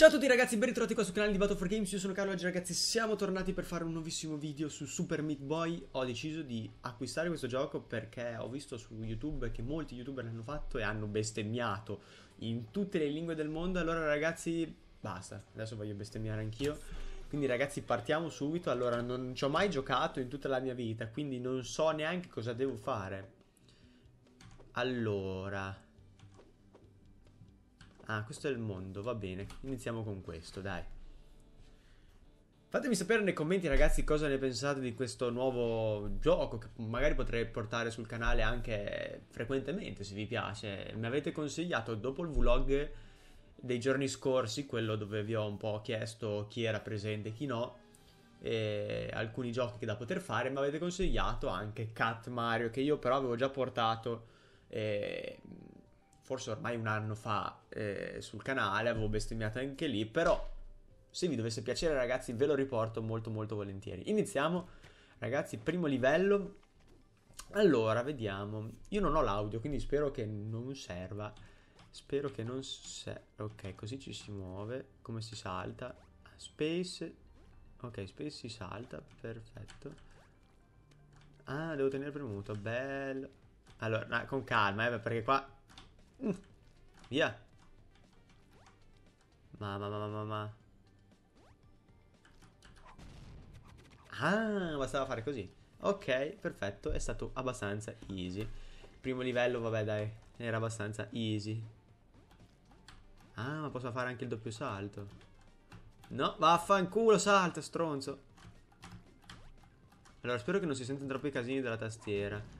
Ciao a tutti ragazzi, ben ritrovati qua sul canale di Battle for Games, io sono Carlo oggi ragazzi siamo tornati per fare un nuovissimo video su Super Meat Boy Ho deciso di acquistare questo gioco perché ho visto su YouTube che molti youtuber l'hanno fatto e hanno bestemmiato in tutte le lingue del mondo Allora ragazzi, basta, adesso voglio bestemmiare anch'io Quindi ragazzi partiamo subito, allora non ci ho mai giocato in tutta la mia vita, quindi non so neanche cosa devo fare Allora, Ah, questo è il mondo, va bene. Iniziamo con questo, dai. Fatemi sapere nei commenti ragazzi cosa ne pensate di questo nuovo gioco che magari potrei portare sul canale anche frequentemente se vi piace. Mi avete consigliato dopo il vlog dei giorni scorsi, quello dove vi ho un po' chiesto chi era presente e chi no, e alcuni giochi da poter fare, mi avete consigliato anche Cat Mario che io però avevo già portato. E forse ormai un anno fa eh, sul canale, avevo bestemmiato anche lì, però se vi dovesse piacere ragazzi ve lo riporto molto molto volentieri. Iniziamo ragazzi, primo livello. Allora, vediamo. Io non ho l'audio, quindi spero che non serva. Spero che non serva. Ok, così ci si muove. Come si salta? Ah, space. Ok, space si salta, perfetto. Ah, devo tenere premuto, bello. Allora, ah, con calma, eh, perché qua Via. Mamma mamma mamma Ah, bastava fare così. Ok, perfetto, è stato abbastanza easy. Primo livello, vabbè, dai, era abbastanza easy. Ah, ma posso fare anche il doppio salto. No, vaffanculo, salta, stronzo. Allora, spero che non si sentano troppi casini dalla tastiera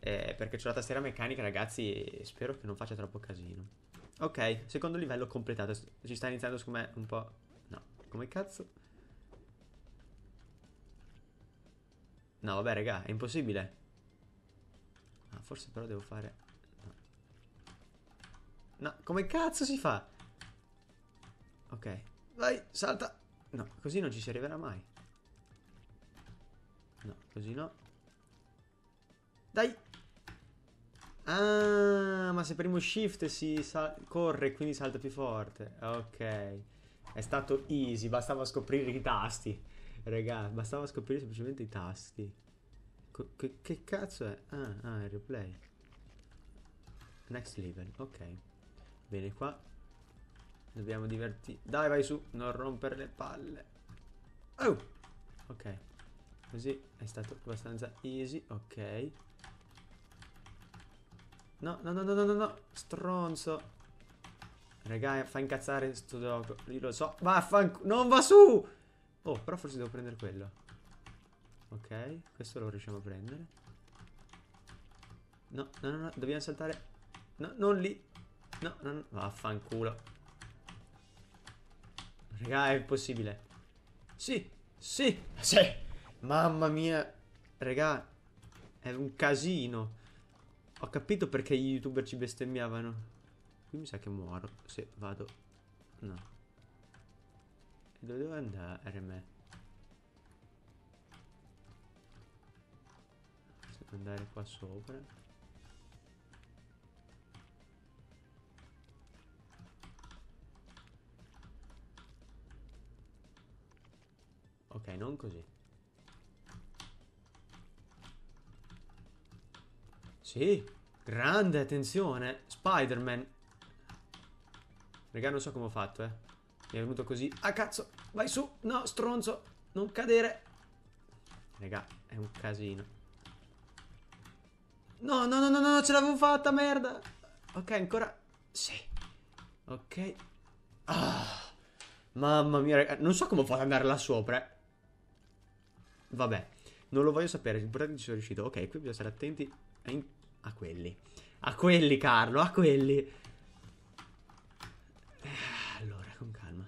eh, perché la tastiera meccanica, ragazzi, spero che non faccia troppo casino. Ok, secondo livello completato. Ci sta iniziando, secondo me, un po'... No, come cazzo? No, vabbè, raga, è impossibile. Ah, forse però devo fare... No. No, come cazzo si fa? Ok. Vai, salta. No, così non ci si arriverà mai. No, così no. Dai. Ah, ma se premo shift si corre e quindi salta più forte. Ok. È stato easy, bastava scoprire i tasti. Regà, bastava scoprire semplicemente i tasti. Co che, che, cazzo è? Ah, ah, il replay. Next level, ok. Bene, qua. Dobbiamo divertirci. Dai, vai su, non rompere le palle. Oh! Ok. Così è stato abbastanza easy, ok. No, no, no, no, no, no, Stronzo. Raga, fa incazzare sto gioco. Io lo so. Vaffanculo. Non va su! Oh, però forse devo prendere quello. Ok, questo lo riusciamo a prendere. No, no, no, no. Dobbiamo saltare. No, non lì. No, no, no. Vaffanculo. Raga, è impossibile. Sì, sì, sì. Mamma mia. Raga, è un casino. Ho capito perché gli youtuber ci bestemmiavano. Qui mi sa che muoro se vado... No. E dove devo andare me? Se devo andare qua sopra. Ok, non così. Sì, grande, attenzione. Spider-Man. Raga, non so come ho fatto, eh. Mi è venuto così. Ah, cazzo. Vai su. No, stronzo. Non cadere. Raga, è un casino. No, no, no, no, no, ce l'avevo fatta, merda. Ok, ancora. Sì. Ok. Ah. Mamma mia, raga. Non so come ho fatto ad andare là sopra. Eh. Vabbè. Non lo voglio sapere. L'importante è che ci sono riuscito. Ok, qui bisogna stare attenti. È in a quelli. A quelli, Carlo, a quelli. Eh, allora, con calma.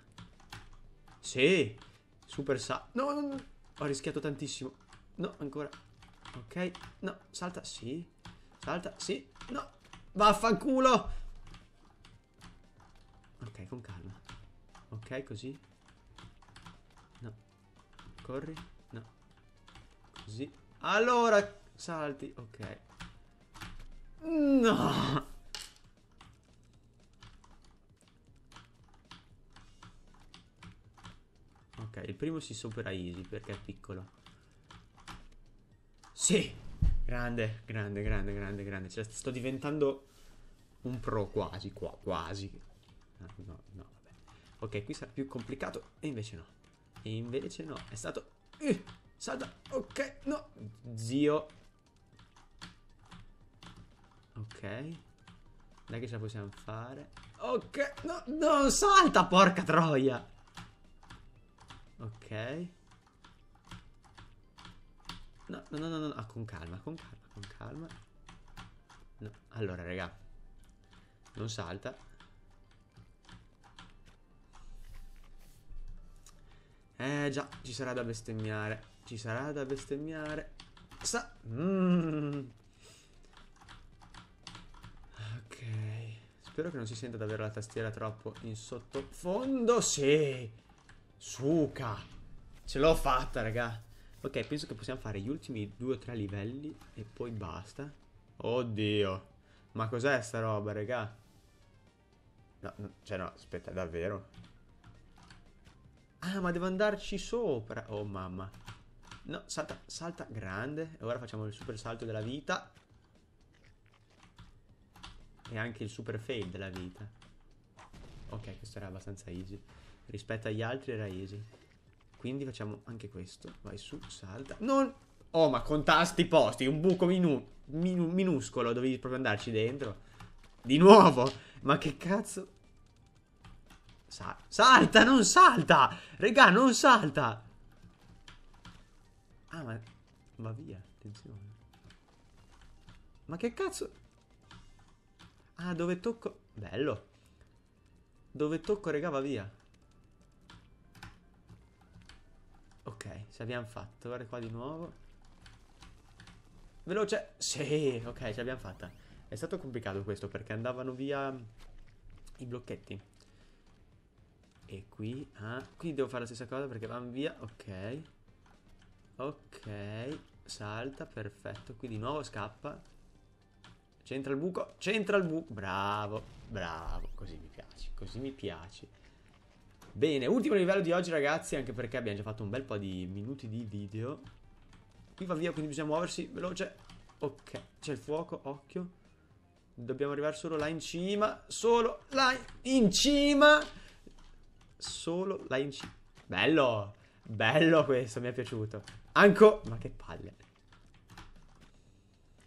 Sì. Super sa... No, no, no. Ho rischiato tantissimo. No, ancora. Ok. No, salta. Sì. Salta. Sì. No. Vaffanculo. Ok, con calma. Ok, così. No. Corri. No. Così. Allora, salti. Ok. No! Ok, il primo si supera easy perché è piccolo. Sì! Grande, grande, grande, grande, grande. Cioè, sto diventando un pro quasi, qua, quasi. No, no, vabbè. Ok, qui sarà più complicato e invece no. E invece no, è stato... Uh, salta, ok, no. Zio, Ok Dai che ce la possiamo fare Ok No, no salta porca troia Ok No, no, no, no, no. Ah, con calma, con calma, con calma No, allora raga Non salta Eh già, ci sarà da bestemmiare Ci sarà da bestemmiare Sa... Mmm Spero che non si senta davvero la tastiera troppo in sottofondo. Sì! Suca! Ce l'ho fatta, raga. Ok, penso che possiamo fare gli ultimi due o tre livelli e poi basta. Oddio. Ma cos'è sta roba, raga? No, no, cioè no, aspetta, davvero? Ah, ma devo andarci sopra. Oh, mamma. No, salta, salta grande. E ora facciamo il super salto della vita. E anche il super fail della vita. Ok, questo era abbastanza easy. Rispetto agli altri era easy. Quindi facciamo anche questo. Vai su, salta. Non... Oh, ma con tasti posti. Un buco minu... Minu... minuscolo. Dovevi proprio andarci dentro. Di nuovo. Ma che cazzo. Sa... salta, non salta. Regà, non salta. Ah, ma... Va via, attenzione. Ma che cazzo... Ah, dove tocco... Bello. Dove tocco, regà, va via. Ok, ce l'abbiamo fatto. Guarda qua di nuovo. Veloce. Sì, ok, ce l'abbiamo fatta. È stato complicato questo perché andavano via mm, i blocchetti. E qui... Ah, qui devo fare la stessa cosa perché vanno via. Ok. Ok. Salta, perfetto. Qui di nuovo scappa. C'entra il buco, c'entra il buco. Bravo, bravo. Così mi piace, così mi piace. Bene, ultimo livello di oggi ragazzi, anche perché abbiamo già fatto un bel po' di minuti di video. Qui va via, quindi bisogna muoversi, veloce. Ok, c'è il fuoco, occhio. Dobbiamo arrivare solo là in cima, solo là in cima. Solo là in cima. Bello, bello questo, mi è piaciuto. Anco, ma che palle.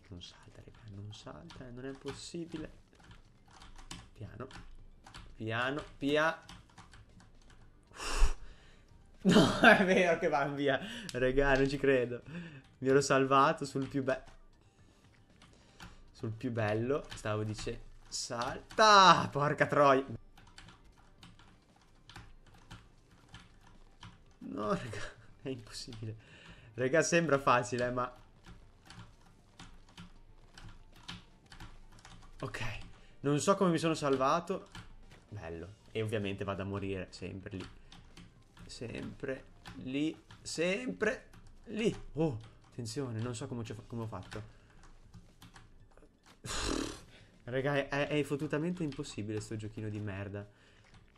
Non sa salta, cioè, non è possibile. Piano. Piano, via. No, è vero che va via. Regà, non ci credo. Mi ero salvato sul più bello. Sul più bello. Stavo dicendo... Salta! Porca troia. No, raga. È impossibile. Raga, sembra facile, ma Non so come mi sono salvato. Bello. E ovviamente vado a morire sempre lì. Sempre lì. Sempre lì. Oh, attenzione, non so come, come ho fatto. Raga, è, è fottutamente impossibile sto giochino di merda.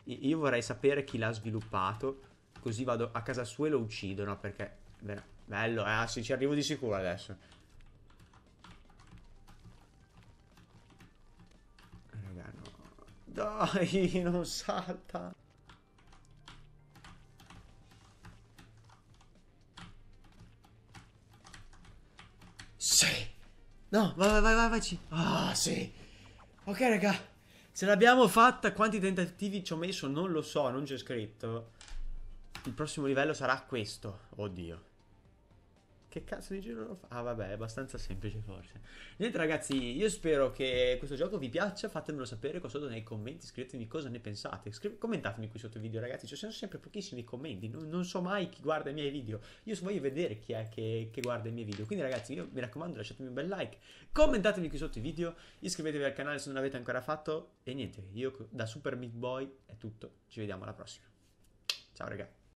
Io vorrei sapere chi l'ha sviluppato. Così vado a casa sua e lo uccido, no? Perché... Bello, eh, sì, ci arrivo di sicuro adesso. Dai, non salta. Sì. No, vai, vai, vai, vai. Ah, sì. Ok, raga. Se l'abbiamo fatta, quanti tentativi ci ho messo non lo so, non c'è scritto. Il prossimo livello sarà questo. Oddio. Che cazzo di giro lo fa? Ah, vabbè, è abbastanza semplice forse. Niente, ragazzi, io spero che questo gioco vi piaccia. Fatemelo sapere qua sotto nei commenti. Scrivetemi cosa ne pensate. Scri- commentatemi qui sotto i video, ragazzi. Ci sono sempre pochissimi commenti. Non, non, so mai chi guarda i miei video. Io voglio vedere chi è che, che guarda i miei video. Quindi, ragazzi, io, mi raccomando, lasciatemi un bel like. Commentatemi qui sotto i video. Iscrivetevi al canale se non l'avete ancora fatto. E niente, io da Super Meat Boy è tutto. Ci vediamo alla prossima. Ciao, ragazzi.